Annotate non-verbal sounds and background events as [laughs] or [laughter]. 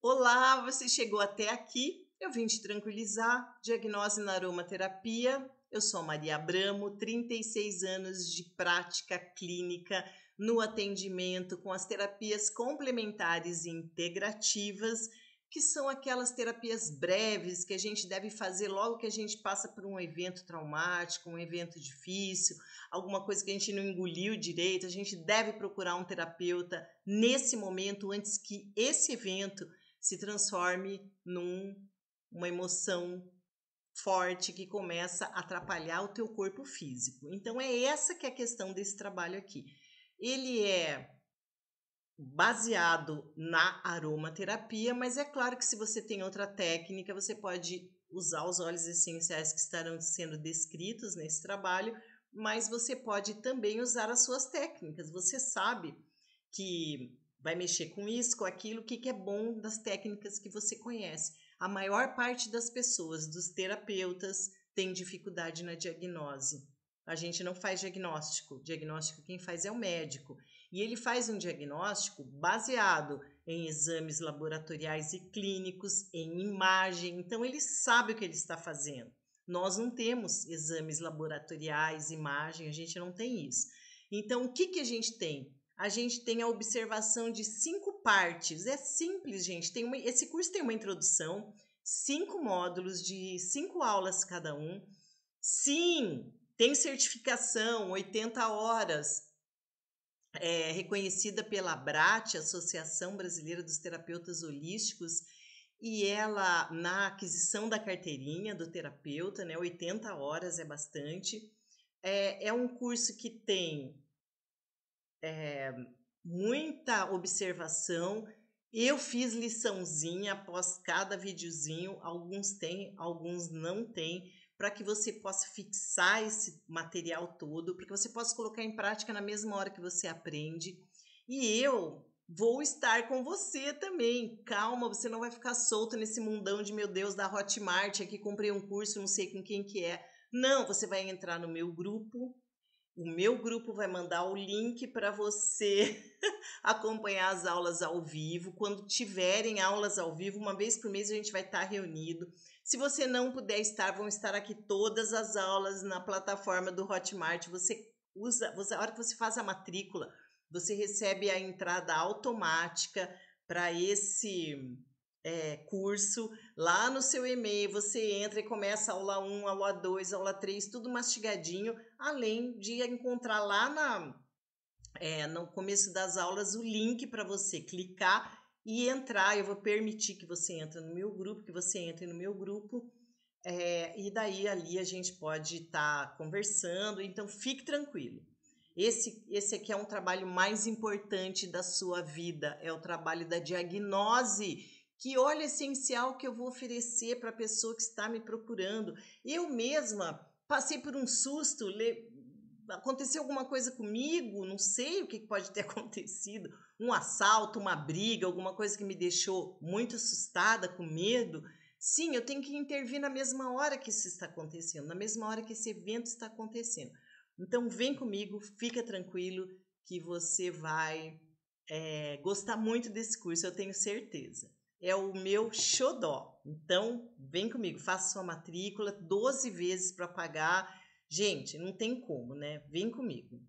Olá, você chegou até aqui. Eu vim te tranquilizar. Diagnose na aromaterapia. Eu sou Maria Abramo, 36 anos de prática clínica no atendimento com as terapias complementares e integrativas, que são aquelas terapias breves que a gente deve fazer logo que a gente passa por um evento traumático, um evento difícil, alguma coisa que a gente não engoliu direito. A gente deve procurar um terapeuta nesse momento, antes que esse evento se transforme numa uma emoção forte que começa a atrapalhar o teu corpo físico. Então é essa que é a questão desse trabalho aqui. Ele é baseado na aromaterapia, mas é claro que se você tem outra técnica, você pode usar os óleos essenciais que estarão sendo descritos nesse trabalho, mas você pode também usar as suas técnicas. Você sabe que vai mexer com isso, com aquilo, o que, que é bom das técnicas que você conhece. A maior parte das pessoas, dos terapeutas, tem dificuldade na diagnose. A gente não faz diagnóstico. O diagnóstico quem faz é o médico. E ele faz um diagnóstico baseado em exames laboratoriais e clínicos, em imagem. Então ele sabe o que ele está fazendo. Nós não temos exames laboratoriais, imagem, a gente não tem isso. Então o que, que a gente tem? a gente tem a observação de cinco partes. É simples, gente. Tem uma, esse curso tem uma introdução, cinco módulos de cinco aulas cada um. Sim, tem certificação, 80 horas, é, reconhecida pela BRAT, Associação Brasileira dos Terapeutas Holísticos, e ela, na aquisição da carteirinha do terapeuta, né, 80 horas é bastante. É, é um curso que tem é, muita observação. Eu fiz liçãozinha após cada videozinho, alguns tem, alguns não tem, para que você possa fixar esse material todo, para que você possa colocar em prática na mesma hora que você aprende. E eu vou estar com você também. Calma, você não vai ficar solto nesse mundão de meu Deus da Hotmart, aqui comprei um curso, não sei com quem que é. Não, você vai entrar no meu grupo, o meu grupo vai mandar o link para você [laughs] acompanhar as aulas ao vivo. Quando tiverem aulas ao vivo, uma vez por mês a gente vai estar reunido. Se você não puder estar, vão estar aqui todas as aulas na plataforma do Hotmart. Você usa, você, a hora que você faz a matrícula, você recebe a entrada automática para esse é, curso, lá no seu e-mail você entra e começa aula 1, aula 2, aula 3, tudo mastigadinho, além de encontrar lá na, é, no começo das aulas o link para você clicar e entrar. Eu vou permitir que você entre no meu grupo, que você entre no meu grupo. É, e daí ali a gente pode estar tá conversando, então fique tranquilo. Esse, esse aqui é um trabalho mais importante da sua vida, é o trabalho da diagnose que óleo essencial que eu vou oferecer para a pessoa que está me procurando? Eu mesma passei por um susto, le... aconteceu alguma coisa comigo, não sei o que pode ter [laughs] acontecido, um assalto, uma briga, alguma coisa que me deixou muito assustada, com medo. Sim, eu tenho que intervir na mesma hora que isso está acontecendo, na mesma hora que esse evento está acontecendo. Então, vem comigo, fica tranquilo que você vai é, gostar muito desse curso, eu tenho certeza é o meu xodó. Então, vem comigo, faça sua matrícula 12 vezes para pagar. Gente, não tem como, né? Vem comigo.